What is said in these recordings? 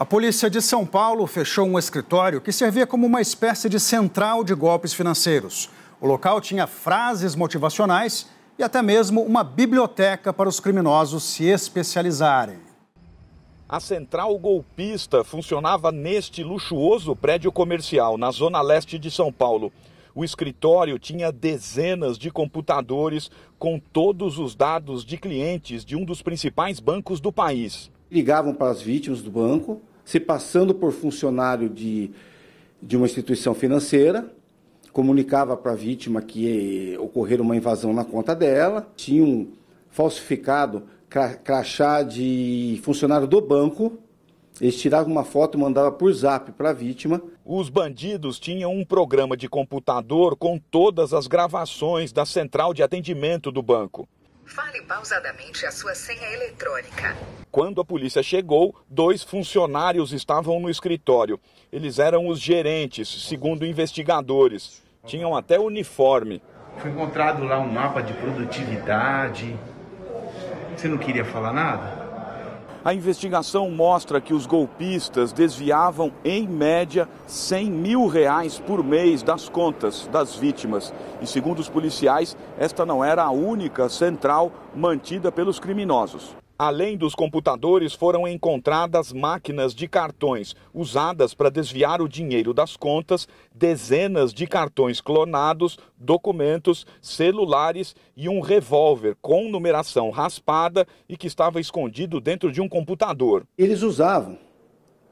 A polícia de São Paulo fechou um escritório que servia como uma espécie de central de golpes financeiros. O local tinha frases motivacionais e até mesmo uma biblioteca para os criminosos se especializarem. A central golpista funcionava neste luxuoso prédio comercial, na zona leste de São Paulo. O escritório tinha dezenas de computadores com todos os dados de clientes de um dos principais bancos do país ligavam para as vítimas do banco, se passando por funcionário de, de uma instituição financeira, comunicava para a vítima que eh, ocorreu uma invasão na conta dela, tinham falsificado crachá de funcionário do banco, eles tiravam uma foto e mandavam por zap para a vítima. Os bandidos tinham um programa de computador com todas as gravações da central de atendimento do banco. Fale pausadamente a sua senha eletrônica. Quando a polícia chegou, dois funcionários estavam no escritório. Eles eram os gerentes, segundo investigadores. Tinham até uniforme. Foi encontrado lá um mapa de produtividade. Você não queria falar nada? A investigação mostra que os golpistas desviavam, em média, 100 mil reais por mês das contas das vítimas. E, segundo os policiais, esta não era a única central mantida pelos criminosos. Além dos computadores, foram encontradas máquinas de cartões usadas para desviar o dinheiro das contas, dezenas de cartões clonados, documentos, celulares e um revólver com numeração raspada e que estava escondido dentro de um computador. Eles usavam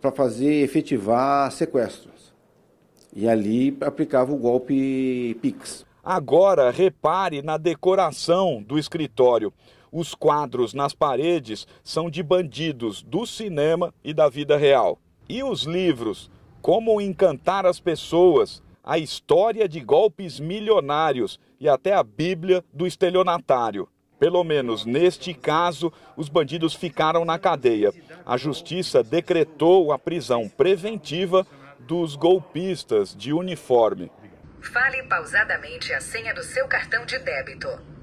para fazer efetivar sequestros e ali aplicava o golpe Pix. Agora repare na decoração do escritório. Os quadros nas paredes são de bandidos do cinema e da vida real. E os livros, como encantar as pessoas, a história de golpes milionários e até a Bíblia do estelionatário. Pelo menos neste caso, os bandidos ficaram na cadeia. A justiça decretou a prisão preventiva dos golpistas de uniforme. Fale pausadamente a senha do seu cartão de débito.